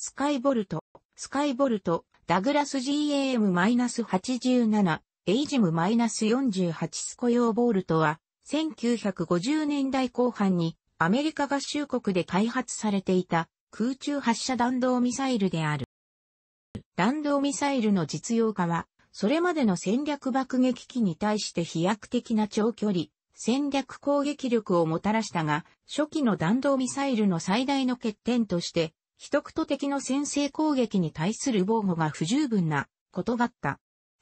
スカイボルト、スカイボルト、ダグラス GAM-87、エイジム -48 スコヨーボルトは、1950年代後半にアメリカ合衆国で開発されていた空中発射弾道ミサイルである。弾道ミサイルの実用化は、それまでの戦略爆撃機に対して飛躍的な長距離、戦略攻撃力をもたらしたが、初期の弾道ミサイルの最大の欠点として、非特と敵の先制攻撃に対する防護が不十分なことがあった。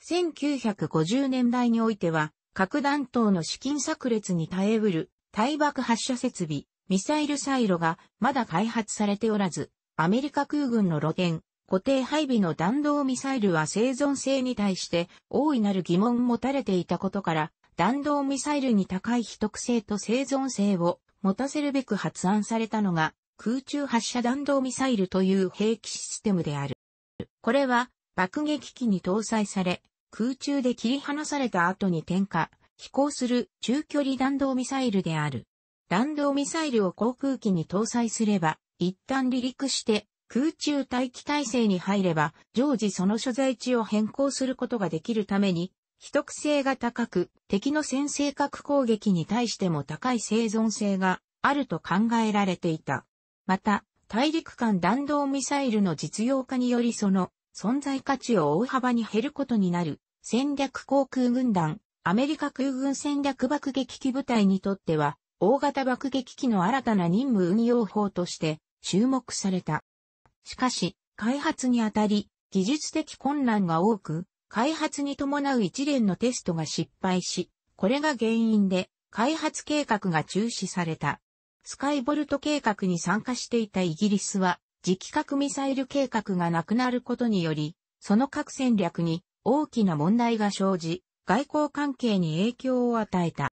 1950年代においては、核弾頭の資金炸裂に耐えうる、対爆発射設備、ミサイルサイロがまだ開発されておらず、アメリカ空軍の露店、固定配備の弾道ミサイルは生存性に対して大いなる疑問を持たれていたことから、弾道ミサイルに高い秘匿性と生存性を持たせるべく発案されたのが空中発射弾道ミサイルという兵器システムである。これは爆撃機に搭載され、空中で切り離された後に点火、飛行する中距離弾道ミサイルである。弾道ミサイルを航空機に搭載すれば、一旦離陸して空中待機体制に入れば、常時その所在地を変更することができるために、秘匿性が高く、敵の先制核攻撃に対しても高い生存性があると考えられていた。また、大陸間弾道ミサイルの実用化によりその存在価値を大幅に減ることになる戦略航空軍団、アメリカ空軍戦略爆撃機部隊にとっては、大型爆撃機の新たな任務運用法として注目された。しかし、開発にあたり、技術的困難が多く、開発に伴う一連のテストが失敗し、これが原因で、開発計画が中止された。スカイボルト計画に参加していたイギリスは、磁気核ミサイル計画がなくなることにより、その核戦略に大きな問題が生じ、外交関係に影響を与えた。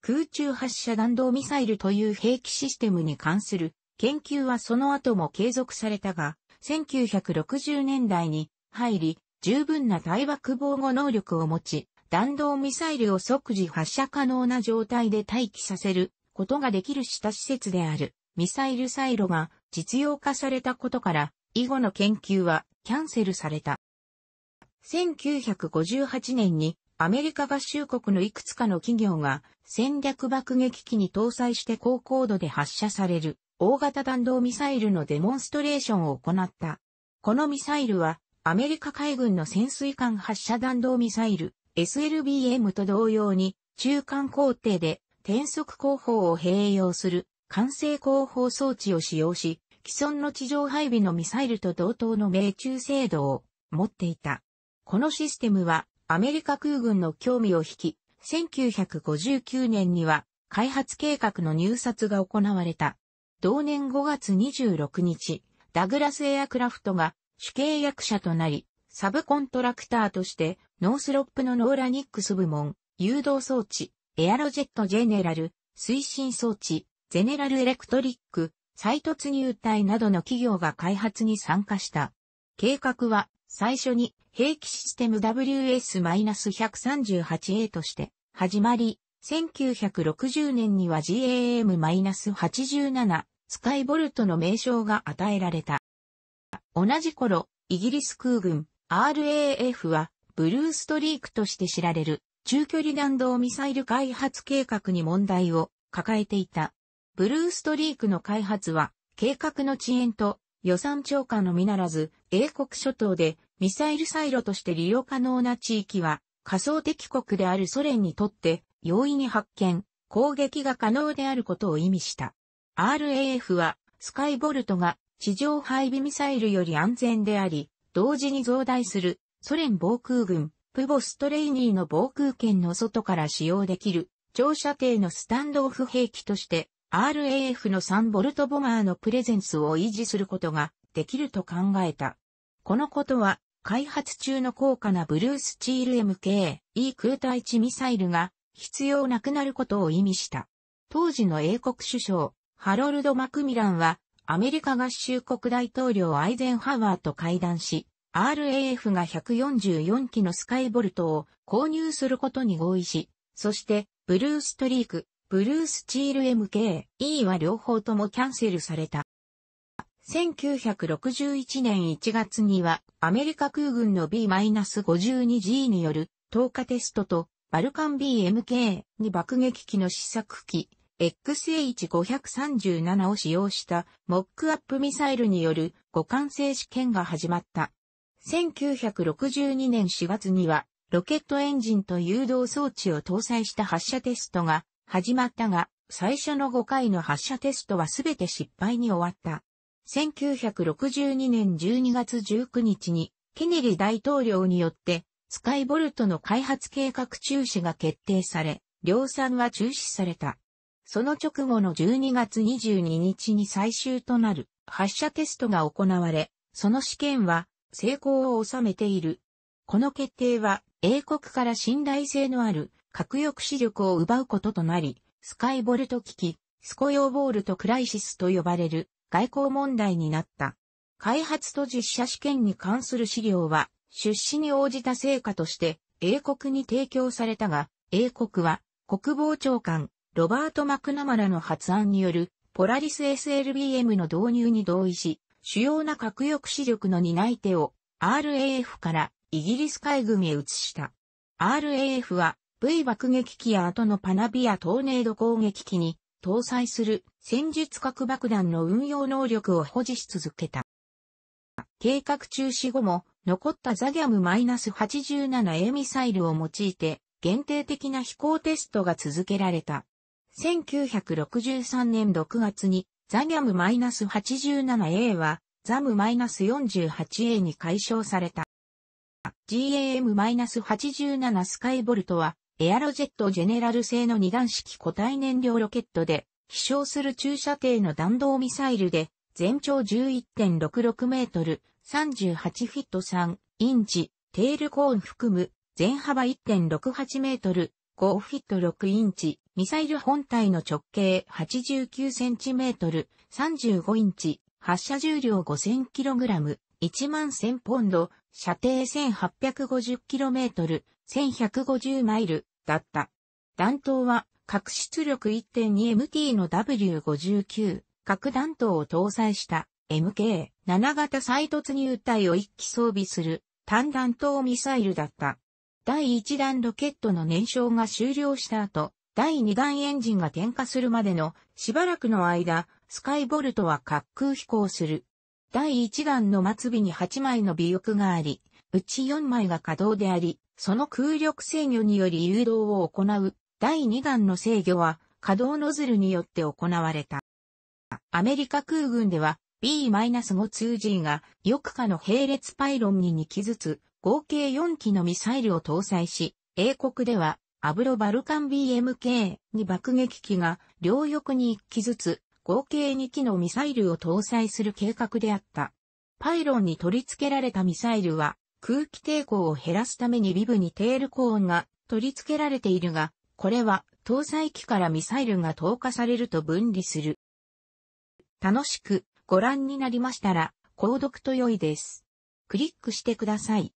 空中発射弾道ミサイルという兵器システムに関する研究はその後も継続されたが、1960年代に入り、十分な対爆防護能力を持ち、弾道ミサイルを即時発射可能な状態で待機させることができる下施設であるミサイルサイロが実用化されたことから以後の研究はキャンセルされた。1958年にアメリカ合衆国のいくつかの企業が戦略爆撃機に搭載して高高度で発射される大型弾道ミサイルのデモンストレーションを行った。このミサイルはアメリカ海軍の潜水艦発射弾道ミサイル SLBM と同様に中間工程で転速工法を併用する完成工法装置を使用し、既存の地上配備のミサイルと同等の命中精度を持っていた。このシステムはアメリカ空軍の興味を引き、1959年には開発計画の入札が行われた。同年5月26日、ダグラスエアクラフトが主契約者となり、サブコントラクターとしてノースロップのノーラニックス部門、誘導装置、エアロジェットジェネラル、推進装置、ゼネラルエレクトリック、再突入隊などの企業が開発に参加した。計画は最初に兵器システム WS-138A として始まり、1960年には GAM-87 スカイボルトの名称が与えられた。同じ頃、イギリス空軍 RAF はブルーストリークとして知られる中距離弾道ミサイル開発計画に問題を抱えていた。ブルーストリークの開発は、計画の遅延と予算超過のみならず、英国諸島でミサイルサイロとして利用可能な地域は、仮想敵国であるソ連にとって容易に発見、攻撃が可能であることを意味した。RAF は、スカイボルトが地上配備ミサイルより安全であり、同時に増大するソ連防空軍プボストレイニーの防空圏の外から使用できる、長射程のスタンドオフ兵器として、RAF の3ボルトボマーのプレゼンスを維持することができると考えた。このことは、開発中の高価なブルースチール MK-E 空対地ミサイルが必要なくなることを意味した。当時の英国首相、ハロルド・マクミランは、アメリカ合衆国大統領アイゼンハワーと会談し、RAF が144機のスカイボルトを購入することに合意し、そして、ブルーストリーク、ブルースチール MK、E は両方ともキャンセルされた。1961年1月には、アメリカ空軍の B-52G による投下テストと、バルカン BMK に爆撃機の試作機、XH537 を使用したモックアップミサイルによる互換性試験が始まった。1962年4月には、ロケットエンジンと誘導装置を搭載した発射テストが始まったが、最初の5回の発射テストはすべて失敗に終わった。1962年12月19日に、ケネリ大統領によって、スカイボルトの開発計画中止が決定され、量産は中止された。その直後の12月22日に最終となる発射テストが行われ、その試験は成功を収めている。この決定は、英国から信頼性のある核抑止力を奪うこととなり、スカイボルト危機、スコヨーボールとクライシスと呼ばれる外交問題になった。開発と実写試験に関する資料は、出資に応じた成果として英国に提供されたが、英国は国防長官ロバート・マクナマラの発案によるポラリス SLBM の導入に同意し、主要な核抑止力の担い手を RAF からイギリス海軍へ移した。RAF は V 爆撃機や後のパナビアトーネード攻撃機に搭載する戦術核爆弾の運用能力を保持し続けた。計画中止後も残ったザギャム -87A ミサイルを用いて限定的な飛行テストが続けられた。1963年6月にザニャム -87A は、ザム -48A に解消された。GAM-87 スカイボルトは、エアロジェットジェネラル製の二段式固体燃料ロケットで、飛翔する駐車艇の弾道ミサイルで、全長11.66メートル、38フィット3インチ、テールコーン含む、全幅1.68メートル、5フィット6インチ、ミサイル本体の直径8 9トル、35インチ、発射重量5 0 0 0ラム、1万1000ポンド、射程1 8 5 0トル、1150マイル、だった。弾頭は、核出力 1.2MT の W59、核弾頭を搭載した MK7 型再突入体を一機装備する単弾頭ミサイルだった。第1弾ロケットの燃焼が終了した後、第2弾エンジンが点火するまでのしばらくの間、スカイボルトは滑空飛行する。第1弾の末尾に8枚の尾翼があり、うち4枚が稼働であり、その空力制御により誘導を行う第2弾の制御は稼働ノズルによって行われた。アメリカ空軍では B-5 2 G が翼下の並列パイロンに2機ずつ合計4機のミサイルを搭載し、英国ではアブロバルカン BMK に爆撃機が両翼に1機ずつ合計2機のミサイルを搭載する計画であった。パイロンに取り付けられたミサイルは空気抵抗を減らすためにビブにテールコーンが取り付けられているが、これは搭載機からミサイルが投下されると分離する。楽しくご覧になりましたら、購読と良いです。クリックしてください。